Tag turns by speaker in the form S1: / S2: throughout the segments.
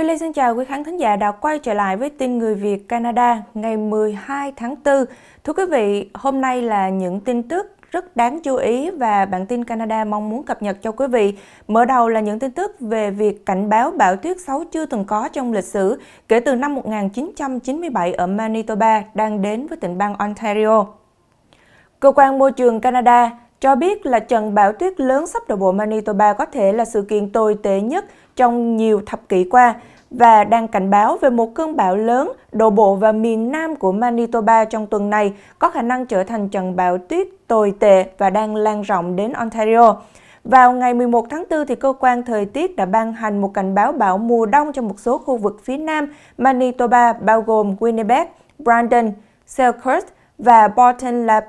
S1: Julie xin chào quý khán thính giả đã quay trở lại với tin người Việt Canada ngày 12 tháng 4. Thưa quý vị, hôm nay là những tin tức rất đáng chú ý và bản tin Canada mong muốn cập nhật cho quý vị. Mở đầu là những tin tức về việc cảnh báo bão tuyết xấu chưa từng có trong lịch sử kể từ năm 1997 ở Manitoba đang đến với tỉnh bang Ontario. Cơ quan Môi trường Canada cho biết là trận bão tuyết lớn sắp đổ bộ Manitoba có thể là sự kiện tồi tệ nhất trong nhiều thập kỷ qua và đang cảnh báo về một cơn bão lớn đổ bộ vào miền nam của Manitoba trong tuần này có khả năng trở thành trận bão tuyết tồi tệ và đang lan rộng đến Ontario. Vào ngày 11 tháng 4, thì cơ quan thời tiết đã ban hành một cảnh báo bão mùa đông cho một số khu vực phía nam Manitoba bao gồm Winnipeg, Brandon, Selkirk và borton la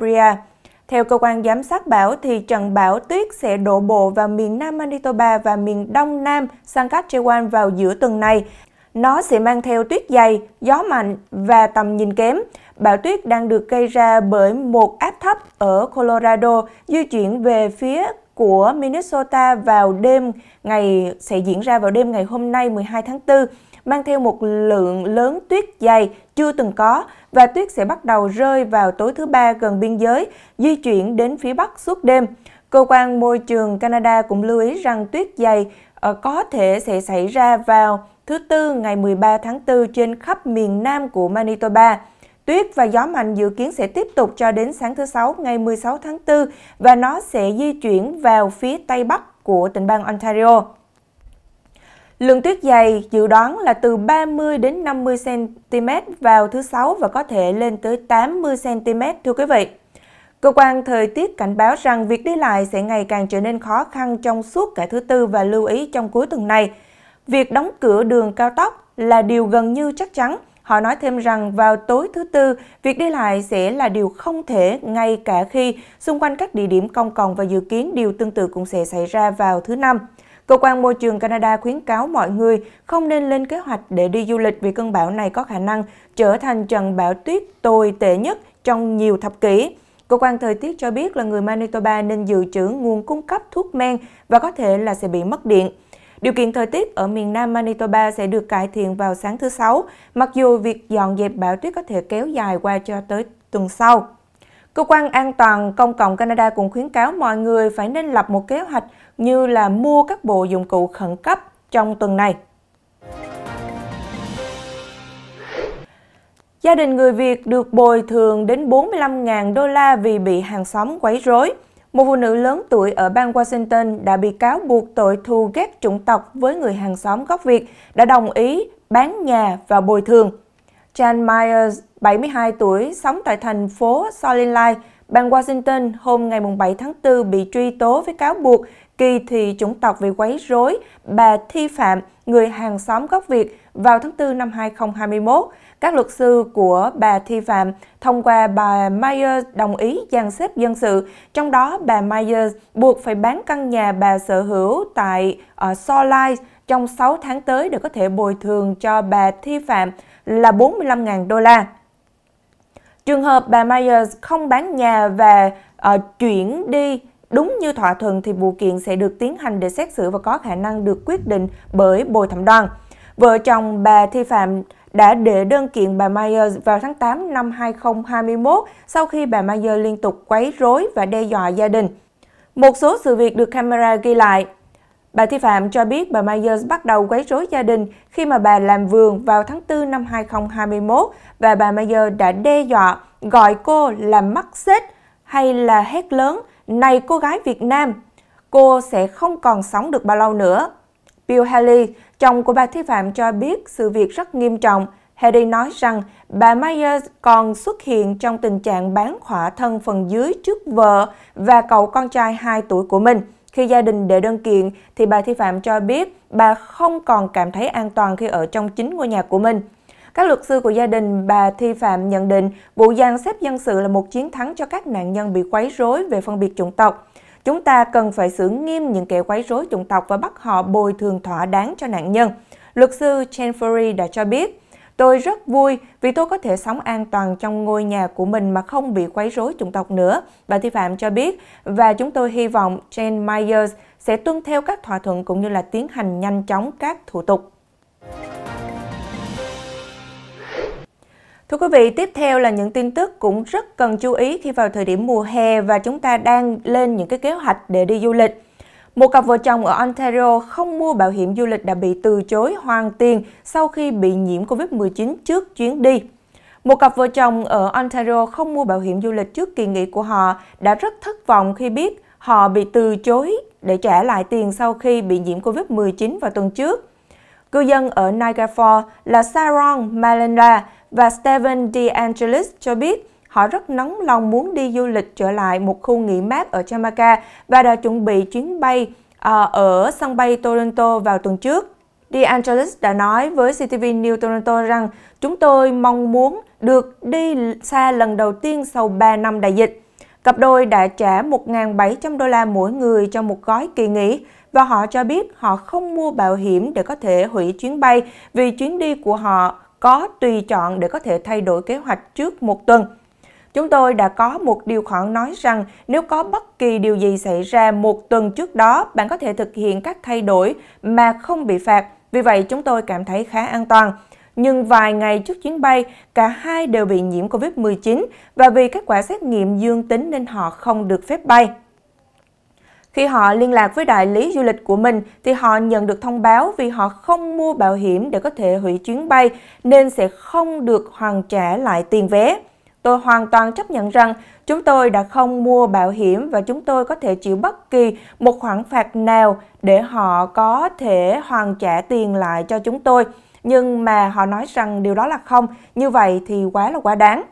S1: theo cơ quan giám sát bão thì trận bão tuyết sẽ đổ bộ vào miền Nam Manitoba và miền Đông Nam Saskatchewan vào giữa tuần này. Nó sẽ mang theo tuyết dày, gió mạnh và tầm nhìn kém. Bão tuyết đang được gây ra bởi một áp thấp ở Colorado di chuyển về phía của Minnesota vào đêm ngày sẽ diễn ra vào đêm ngày hôm nay 12 tháng 4 mang theo một lượng lớn tuyết dày chưa từng có và tuyết sẽ bắt đầu rơi vào tối thứ ba gần biên giới, di chuyển đến phía Bắc suốt đêm. Cơ quan môi trường Canada cũng lưu ý rằng tuyết dày ờ, có thể sẽ xảy ra vào thứ Tư ngày 13 tháng 4 trên khắp miền Nam của Manitoba. Tuyết và gió mạnh dự kiến sẽ tiếp tục cho đến sáng thứ Sáu ngày 16 tháng 4 và nó sẽ di chuyển vào phía Tây Bắc của tỉnh bang Ontario. Lượng tuyết dày dự đoán là từ 30 đến 50 cm vào thứ Sáu và có thể lên tới 80 cm thưa quý vị. Cơ quan thời tiết cảnh báo rằng việc đi lại sẽ ngày càng trở nên khó khăn trong suốt cả thứ Tư và lưu ý trong cuối tuần này. Việc đóng cửa đường cao tốc là điều gần như chắc chắn. Họ nói thêm rằng vào tối thứ Tư, việc đi lại sẽ là điều không thể ngay cả khi xung quanh các địa điểm công cộng và dự kiến điều tương tự cũng sẽ xảy ra vào thứ Năm. Cơ quan môi trường Canada khuyến cáo mọi người không nên lên kế hoạch để đi du lịch vì cơn bão này có khả năng trở thành trận bão tuyết tồi tệ nhất trong nhiều thập kỷ. Cơ quan thời tiết cho biết là người Manitoba nên dự trữ nguồn cung cấp thuốc men và có thể là sẽ bị mất điện. Điều kiện thời tiết ở miền nam Manitoba sẽ được cải thiện vào sáng thứ Sáu, mặc dù việc dọn dẹp bão tuyết có thể kéo dài qua cho tới tuần sau. Cơ quan an toàn công cộng Canada cũng khuyến cáo mọi người phải nên lập một kế hoạch như là mua các bộ dụng cụ khẩn cấp trong tuần này. Gia đình người Việt được bồi thường đến 45.000 đô la vì bị hàng xóm quấy rối. Một phụ nữ lớn tuổi ở bang Washington đã bị cáo buộc tội thù ghét chủng tộc với người hàng xóm gốc Việt đã đồng ý bán nhà và bồi thường. Jan Myers, 72 tuổi, sống tại thành phố Solingline, bang Washington hôm ngày 7 tháng 4 bị truy tố với cáo buộc kỳ thị chủng tộc vì quấy rối bà Thi Phạm, người hàng xóm gốc Việt, vào tháng 4 năm 2021. Các luật sư của bà Thi Phạm thông qua bà Myers đồng ý dàn xếp dân sự, trong đó bà Myers buộc phải bán căn nhà bà sở hữu tại ở ờ, Solai trong 6 tháng tới để có thể bồi thường cho bà Thi Phạm là 45.000 đô la. Trường hợp bà Myers không bán nhà và uh, chuyển đi đúng như thỏa thuận thì vụ kiện sẽ được tiến hành để xét xử và có khả năng được quyết định bởi bồi thẩm đoàn. Vợ chồng bà Thi Phạm đã đệ đơn kiện bà Myers vào tháng 8 năm 2021 sau khi bà Myers liên tục quấy rối và đe dọa gia đình. Một số sự việc được camera ghi lại. Bà Thi Phạm cho biết bà Myers bắt đầu quấy rối gia đình khi mà bà làm vườn vào tháng 4 năm 2021 và bà Myers đã đe dọa gọi cô là mắc xếp hay là hét lớn này cô gái Việt Nam, cô sẽ không còn sống được bao lâu nữa. Bill Haley, chồng của bà Thi Phạm cho biết sự việc rất nghiêm trọng. Haley nói rằng bà Myers còn xuất hiện trong tình trạng bán khỏa thân phần dưới trước vợ và cậu con trai 2 tuổi của mình. Khi gia đình đệ đơn kiện, thì bà Thi Phạm cho biết bà không còn cảm thấy an toàn khi ở trong chính ngôi nhà của mình. Các luật sư của gia đình bà Thi Phạm nhận định vụ giang xếp dân sự là một chiến thắng cho các nạn nhân bị quấy rối về phân biệt chủng tộc. Chúng ta cần phải xử nghiêm những kẻ quấy rối chủng tộc và bắt họ bồi thường thỏa đáng cho nạn nhân. Luật sư Chen Fury đã cho biết, Tôi rất vui vì tôi có thể sống an toàn trong ngôi nhà của mình mà không bị quấy rối chủng tộc nữa, bà Thi Phạm cho biết, và chúng tôi hy vọng Jane Myers sẽ tuân theo các thỏa thuận cũng như là tiến hành nhanh chóng các thủ tục. Thưa quý vị, tiếp theo là những tin tức cũng rất cần chú ý khi vào thời điểm mùa hè và chúng ta đang lên những cái kế hoạch để đi du lịch. Một cặp vợ chồng ở Ontario không mua bảo hiểm du lịch đã bị từ chối hoàn tiền sau khi bị nhiễm COVID-19 trước chuyến đi. Một cặp vợ chồng ở Ontario không mua bảo hiểm du lịch trước kỳ nghỉ của họ đã rất thất vọng khi biết họ bị từ chối để trả lại tiền sau khi bị nhiễm COVID-19 vào tuần trước. Cư dân ở Niagara Falls là Sharon Malinda và Stephen DeAngelis cho biết họ rất nóng lòng muốn đi du lịch trở lại một khu nghỉ mát ở Jamaica và đã chuẩn bị chuyến bay ờ, ở sân bay Toronto vào tuần trước. De Angelis đã nói với CTV New Toronto rằng chúng tôi mong muốn được đi xa lần đầu tiên sau 3 năm đại dịch. Cặp đôi đã trả 1.700 đô la mỗi người cho một gói kỳ nghỉ và họ cho biết họ không mua bảo hiểm để có thể hủy chuyến bay vì chuyến đi của họ có tùy chọn để có thể thay đổi kế hoạch trước một tuần chúng tôi đã có một điều khoản nói rằng nếu có bất kỳ điều gì xảy ra một tuần trước đó, bạn có thể thực hiện các thay đổi mà không bị phạt. Vì vậy, chúng tôi cảm thấy khá an toàn. Nhưng vài ngày trước chuyến bay, cả hai đều bị nhiễm COVID-19 và vì kết quả xét nghiệm dương tính nên họ không được phép bay. Khi họ liên lạc với đại lý du lịch của mình thì họ nhận được thông báo vì họ không mua bảo hiểm để có thể hủy chuyến bay nên sẽ không được hoàn trả lại tiền vé. Tôi hoàn toàn chấp nhận rằng chúng tôi đã không mua bảo hiểm và chúng tôi có thể chịu bất kỳ một khoản phạt nào để họ có thể hoàn trả tiền lại cho chúng tôi. Nhưng mà họ nói rằng điều đó là không, như vậy thì quá là quá đáng.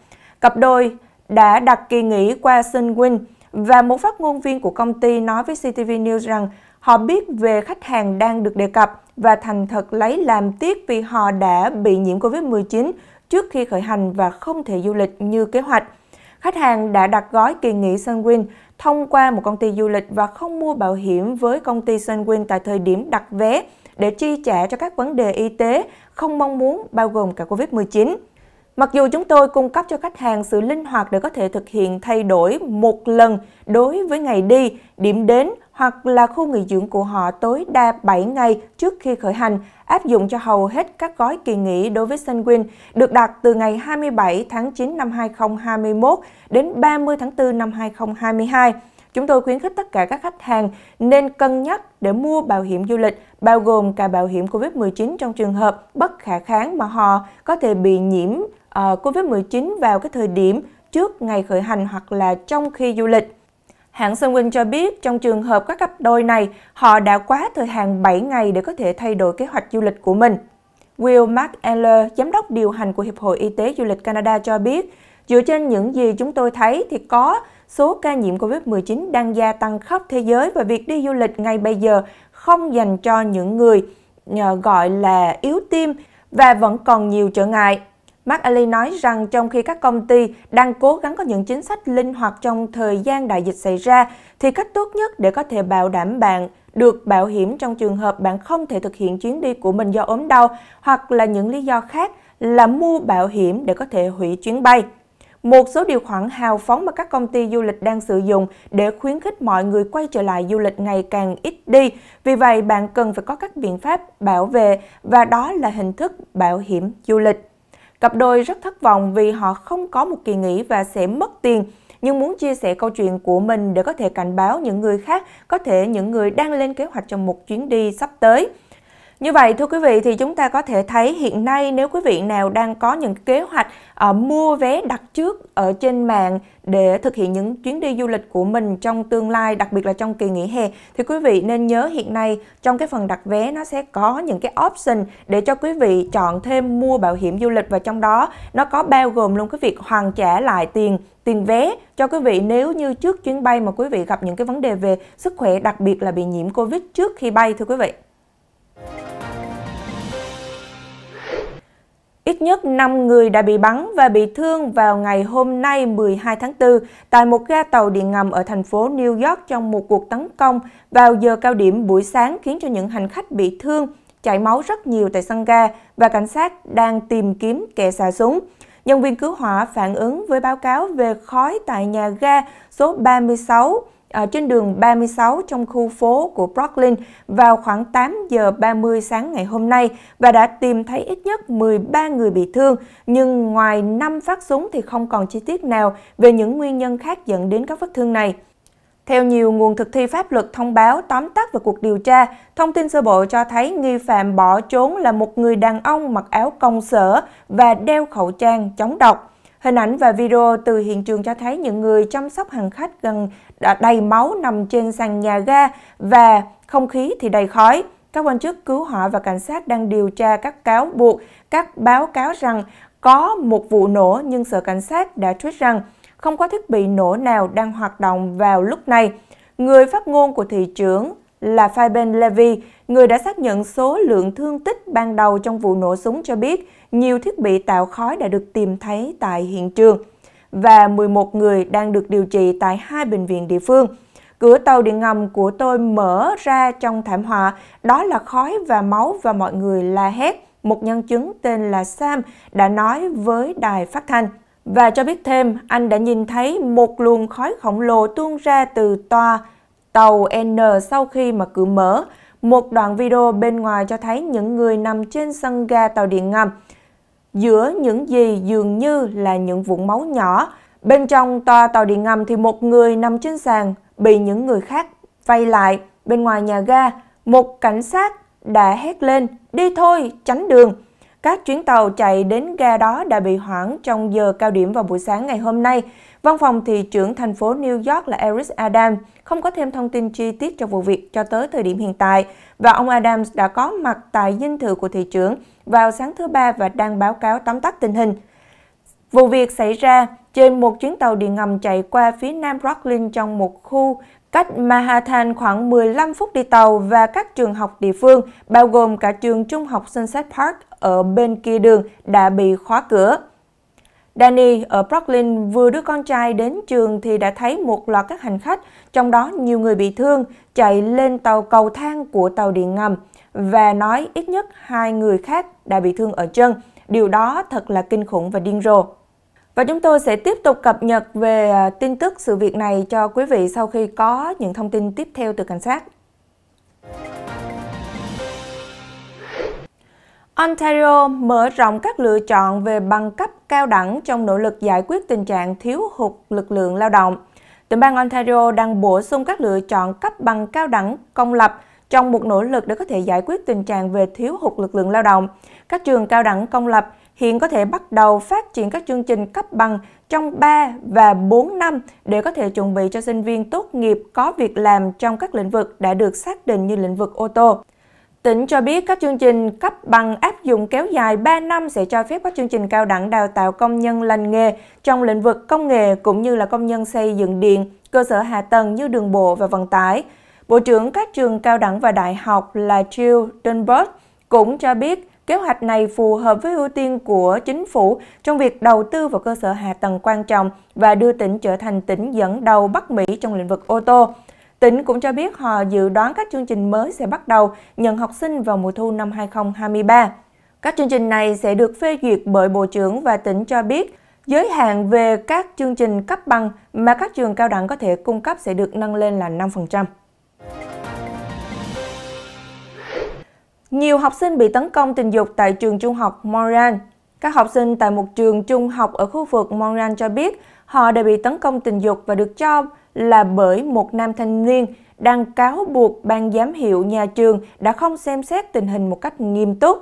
S1: Cặp đôi đã đặt kỳ nghỉ qua Sunwin và một phát ngôn viên của công ty nói với CTV News rằng họ biết về khách hàng đang được đề cập và thành thật lấy làm tiếc vì họ đã bị nhiễm COVID-19 trước khi khởi hành và không thể du lịch như kế hoạch. Khách hàng đã đặt gói kỳ nghỉ Sunwin thông qua một công ty du lịch và không mua bảo hiểm với công ty Sunwin tại thời điểm đặt vé để chi trả cho các vấn đề y tế không mong muốn bao gồm cả Covid-19. Mặc dù chúng tôi cung cấp cho khách hàng sự linh hoạt để có thể thực hiện thay đổi một lần đối với ngày đi, điểm đến hoặc là khu nghỉ dưỡng của họ tối đa 7 ngày trước khi khởi hành, áp dụng cho hầu hết các gói kỳ nghỉ đối với Sunwin được đặt từ ngày 27 tháng 9 năm 2021 đến 30 tháng 4 năm 2022. Chúng tôi khuyến khích tất cả các khách hàng nên cân nhắc để mua bảo hiểm du lịch, bao gồm cả bảo hiểm COVID-19 trong trường hợp bất khả kháng mà họ có thể bị nhiễm ờ, COVID-19 vào cái thời điểm trước ngày khởi hành hoặc là trong khi du lịch. Hãng Sunwing cho biết trong trường hợp các cặp đôi này, họ đã quá thời hạn 7 ngày để có thể thay đổi kế hoạch du lịch của mình. Will McAller, giám đốc điều hành của Hiệp hội Y tế Du lịch Canada cho biết, dựa trên những gì chúng tôi thấy thì có số ca nhiễm COVID-19 đang gia tăng khắp thế giới và việc đi du lịch ngay bây giờ không dành cho những người ờ, gọi là yếu tim và vẫn còn nhiều trở ngại. Mark Ali nói rằng trong khi các công ty đang cố gắng có những chính sách linh hoạt trong thời gian đại dịch xảy ra, thì cách tốt nhất để có thể bảo đảm bạn được bảo hiểm trong trường hợp bạn không thể thực hiện chuyến đi của mình do ốm đau hoặc là những lý do khác là mua bảo hiểm để có thể hủy chuyến bay. Một số điều khoản hào phóng mà các công ty du lịch đang sử dụng để khuyến khích mọi người quay trở lại du lịch ngày càng ít đi. Vì vậy, bạn cần phải có các biện pháp bảo vệ và đó là hình thức bảo hiểm du lịch. Cặp đôi rất thất vọng vì họ không có một kỳ nghỉ và sẽ mất tiền, nhưng muốn chia sẻ câu chuyện của mình để có thể cảnh báo những người khác, có thể những người đang lên kế hoạch cho một chuyến đi sắp tới. Như vậy thưa quý vị thì chúng ta có thể thấy hiện nay nếu quý vị nào đang có những kế hoạch uh, mua vé đặt trước ở trên mạng để thực hiện những chuyến đi du lịch của mình trong tương lai, đặc biệt là trong kỳ nghỉ hè thì quý vị nên nhớ hiện nay trong cái phần đặt vé nó sẽ có những cái option để cho quý vị chọn thêm mua bảo hiểm du lịch và trong đó nó có bao gồm luôn cái việc hoàn trả lại tiền tiền vé cho quý vị nếu như trước chuyến bay mà quý vị gặp những cái vấn đề về sức khỏe đặc biệt là bị nhiễm Covid trước khi bay thưa quý vị. Ít nhất 5 người đã bị bắn và bị thương vào ngày hôm nay 12 tháng 4 tại một ga tàu điện ngầm ở thành phố New York trong một cuộc tấn công vào giờ cao điểm buổi sáng khiến cho những hành khách bị thương, chảy máu rất nhiều tại sân ga và cảnh sát đang tìm kiếm kẻ xả súng. Nhân viên cứu hỏa phản ứng với báo cáo về khói tại nhà ga số 36 À, trên đường 36 trong khu phố của Brooklyn vào khoảng 8 giờ 30 sáng ngày hôm nay và đã tìm thấy ít nhất 13 người bị thương, nhưng ngoài 5 phát súng thì không còn chi tiết nào về những nguyên nhân khác dẫn đến các vết thương này. Theo nhiều nguồn thực thi pháp luật thông báo tóm tắt về cuộc điều tra, thông tin sơ bộ cho thấy nghi phạm bỏ trốn là một người đàn ông mặc áo công sở và đeo khẩu trang chống độc. Hình ảnh và video từ hiện trường cho thấy những người chăm sóc hành khách gần đầy máu nằm trên sàn nhà ga và không khí thì đầy khói. Các quan chức cứu hỏa và cảnh sát đang điều tra các cáo buộc, các báo cáo rằng có một vụ nổ nhưng sở cảnh sát đã tweet rằng không có thiết bị nổ nào đang hoạt động vào lúc này. Người phát ngôn của thị trưởng là Fabian Levy, người đã xác nhận số lượng thương tích ban đầu trong vụ nổ súng cho biết nhiều thiết bị tạo khói đã được tìm thấy tại hiện trường và 11 người đang được điều trị tại hai bệnh viện địa phương. Cửa tàu điện ngầm của tôi mở ra trong thảm họa, đó là khói và máu và mọi người la hét. Một nhân chứng tên là Sam đã nói với đài phát thanh và cho biết thêm anh đã nhìn thấy một luồng khói khổng lồ tuôn ra từ toa tàu N sau khi mà cửa mở. Một đoạn video bên ngoài cho thấy những người nằm trên sân ga tàu điện ngầm giữa những gì dường như là những vũng máu nhỏ. Bên trong toa tàu điện ngầm thì một người nằm trên sàn bị những người khác vây lại. Bên ngoài nhà ga, một cảnh sát đã hét lên, đi thôi, tránh đường. Các chuyến tàu chạy đến ga đó đã bị hoãn trong giờ cao điểm vào buổi sáng ngày hôm nay. Văn phòng thị trưởng thành phố New York là Eric Adams không có thêm thông tin chi tiết cho vụ việc cho tới thời điểm hiện tại và ông Adams đã có mặt tại dinh thự của thị trưởng vào sáng thứ Ba và đang báo cáo tóm tắt tình hình. Vụ việc xảy ra trên một chuyến tàu điện ngầm chạy qua phía nam Brooklyn trong một khu cách Manhattan khoảng 15 phút đi tàu và các trường học địa phương, bao gồm cả trường trung học Sunset Park ở bên kia đường, đã bị khóa cửa. Danny ở Brooklyn vừa đưa con trai đến trường thì đã thấy một loạt các hành khách, trong đó nhiều người bị thương, chạy lên tàu cầu thang của tàu điện ngầm và nói ít nhất hai người khác đã bị thương ở chân. Điều đó thật là kinh khủng và điên rồ. Và chúng tôi sẽ tiếp tục cập nhật về à, tin tức sự việc này cho quý vị sau khi có những thông tin tiếp theo từ cảnh sát. Ontario mở rộng các lựa chọn về bằng cấp cao đẳng trong nỗ lực giải quyết tình trạng thiếu hụt lực lượng lao động. Tỉnh bang Ontario đang bổ sung các lựa chọn cấp bằng cao đẳng công lập trong một nỗ lực để có thể giải quyết tình trạng về thiếu hụt lực lượng lao động. Các trường cao đẳng công lập hiện có thể bắt đầu phát triển các chương trình cấp bằng trong 3 và 4 năm để có thể chuẩn bị cho sinh viên tốt nghiệp có việc làm trong các lĩnh vực đã được xác định như lĩnh vực ô tô. Tỉnh cho biết các chương trình cấp bằng áp dụng kéo dài 3 năm sẽ cho phép các chương trình cao đẳng đào tạo công nhân lành nghề trong lĩnh vực công nghệ cũng như là công nhân xây dựng điện, cơ sở hạ tầng như đường bộ và vận tải. Bộ trưởng các trường cao đẳng và đại học là Jill Dunbert cũng cho biết kế hoạch này phù hợp với ưu tiên của chính phủ trong việc đầu tư vào cơ sở hạ tầng quan trọng và đưa tỉnh trở thành tỉnh dẫn đầu Bắc Mỹ trong lĩnh vực ô tô. Tỉnh cũng cho biết họ dự đoán các chương trình mới sẽ bắt đầu nhận học sinh vào mùa thu năm 2023. Các chương trình này sẽ được phê duyệt bởi Bộ trưởng và tỉnh cho biết giới hạn về các chương trình cấp bằng mà các trường cao đẳng có thể cung cấp sẽ được nâng lên là 5%. Nhiều học sinh bị tấn công tình dục tại trường trung học Montreal. Các học sinh tại một trường trung học ở khu vực Montreal cho biết họ đã bị tấn công tình dục và được cho là bởi một nam thanh niên đang cáo buộc ban giám hiệu nhà trường đã không xem xét tình hình một cách nghiêm túc.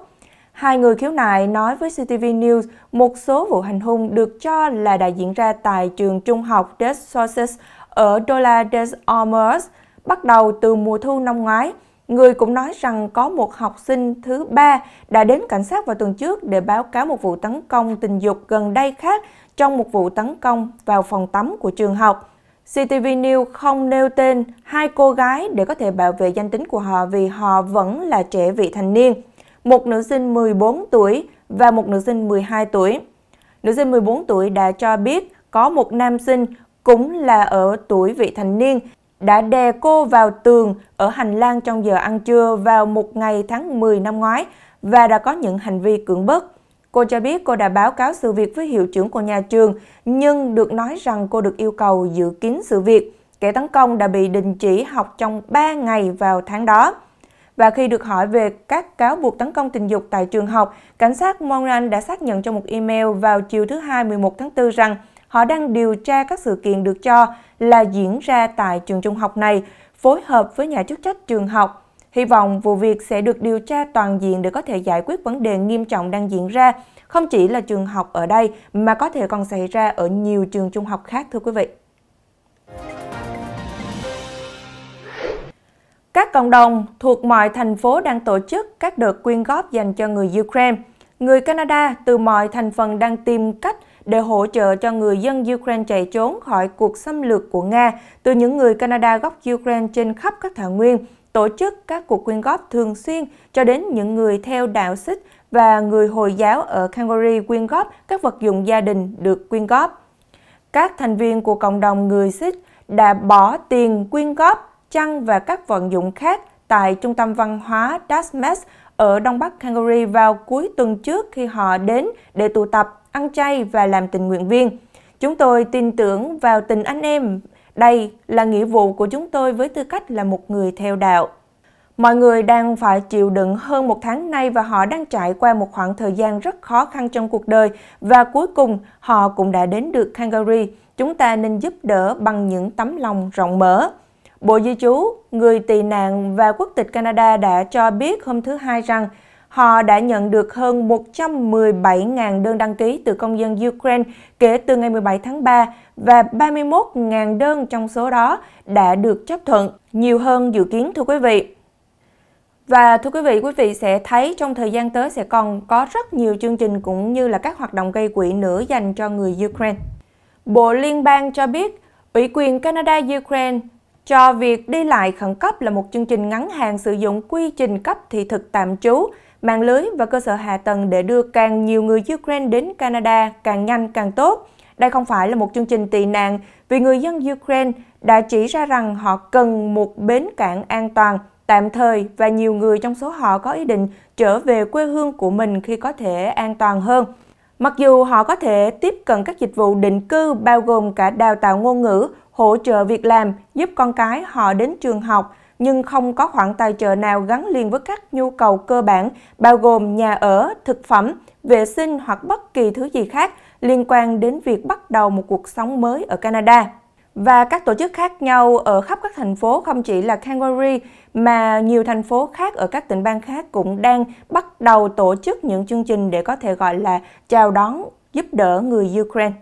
S1: Hai người khiếu nại nói với CTV News một số vụ hành hung được cho là đã diễn ra tại trường trung học Des Sources ở Dola des Ormes bắt đầu từ mùa thu năm ngoái. Người cũng nói rằng có một học sinh thứ ba đã đến cảnh sát vào tuần trước để báo cáo một vụ tấn công tình dục gần đây khác trong một vụ tấn công vào phòng tắm của trường học. CTV News không nêu tên hai cô gái để có thể bảo vệ danh tính của họ vì họ vẫn là trẻ vị thành niên, một nữ sinh 14 tuổi và một nữ sinh 12 tuổi. Nữ sinh 14 tuổi đã cho biết có một nam sinh cũng là ở tuổi vị thành niên đã đè cô vào tường ở hành lang trong giờ ăn trưa vào một ngày tháng 10 năm ngoái và đã có những hành vi cưỡng bức. Cô cho biết cô đã báo cáo sự việc với hiệu trưởng của nhà trường, nhưng được nói rằng cô được yêu cầu giữ kín sự việc. Kẻ tấn công đã bị đình chỉ học trong 3 ngày vào tháng đó. Và khi được hỏi về các cáo buộc tấn công tình dục tại trường học, cảnh sát Montreal đã xác nhận trong một email vào chiều thứ Hai 11 tháng 4 rằng họ đang điều tra các sự kiện được cho là diễn ra tại trường trung học này, phối hợp với nhà chức trách trường học Hy vọng vụ việc sẽ được điều tra toàn diện để có thể giải quyết vấn đề nghiêm trọng đang diễn ra, không chỉ là trường học ở đây mà có thể còn xảy ra ở nhiều trường trung học khác thưa quý vị. Các cộng đồng thuộc mọi thành phố đang tổ chức các đợt quyên góp dành cho người Ukraine. Người Canada từ mọi thành phần đang tìm cách để hỗ trợ cho người dân Ukraine chạy trốn khỏi cuộc xâm lược của Nga từ những người Canada gốc Ukraine trên khắp các thảo nguyên – tổ chức các cuộc quyên góp thường xuyên cho đến những người theo đạo Sikh và người Hồi giáo ở Calgary quyên góp các vật dụng gia đình được quyên góp. Các thành viên của cộng đồng người Sikh đã bỏ tiền quyên góp chăn và các vận dụng khác tại trung tâm văn hóa Dasmes ở Đông Bắc Calgary vào cuối tuần trước khi họ đến để tụ tập, ăn chay và làm tình nguyện viên. Chúng tôi tin tưởng vào tình anh em đây là nghĩa vụ của chúng tôi với tư cách là một người theo đạo. Mọi người đang phải chịu đựng hơn một tháng nay và họ đang trải qua một khoảng thời gian rất khó khăn trong cuộc đời và cuối cùng họ cũng đã đến được Calgary. Chúng ta nên giúp đỡ bằng những tấm lòng rộng mở. Bộ Di trú, người tị nạn và quốc tịch Canada đã cho biết hôm thứ Hai rằng họ đã nhận được hơn 117.000 đơn đăng ký từ công dân Ukraine kể từ ngày 17 tháng 3 và 31.000 đơn trong số đó đã được chấp thuận, nhiều hơn dự kiến thưa quý vị. Và thưa quý vị, quý vị sẽ thấy trong thời gian tới sẽ còn có rất nhiều chương trình cũng như là các hoạt động gây quỹ nữa dành cho người Ukraine. Bộ Liên bang cho biết, Ủy quyền Canada-Ukraine cho việc đi lại khẩn cấp là một chương trình ngắn hạn sử dụng quy trình cấp thị thực tạm trú mạng lưới và cơ sở hạ tầng để đưa càng nhiều người Ukraine đến Canada càng nhanh càng tốt. Đây không phải là một chương trình tị nạn vì người dân Ukraine đã chỉ ra rằng họ cần một bến cảng an toàn, tạm thời và nhiều người trong số họ có ý định trở về quê hương của mình khi có thể an toàn hơn. Mặc dù họ có thể tiếp cận các dịch vụ định cư bao gồm cả đào tạo ngôn ngữ, hỗ trợ việc làm, giúp con cái họ đến trường học, nhưng không có khoản tài trợ nào gắn liền với các nhu cầu cơ bản, bao gồm nhà ở, thực phẩm, vệ sinh hoặc bất kỳ thứ gì khác liên quan đến việc bắt đầu một cuộc sống mới ở Canada. Và các tổ chức khác nhau ở khắp các thành phố không chỉ là Calgary mà nhiều thành phố khác ở các tỉnh bang khác cũng đang bắt đầu tổ chức những chương trình để có thể gọi là chào đón, giúp đỡ người Ukraine.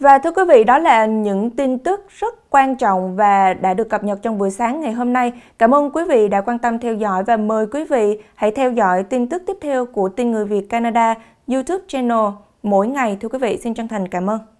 S1: Và thưa quý vị, đó là những tin tức rất quan trọng và đã được cập nhật trong buổi sáng ngày hôm nay. Cảm ơn quý vị đã quan tâm theo dõi và mời quý vị hãy theo dõi tin tức tiếp theo của Tin Người Việt Canada YouTube channel mỗi ngày. Thưa quý vị, xin chân thành cảm ơn.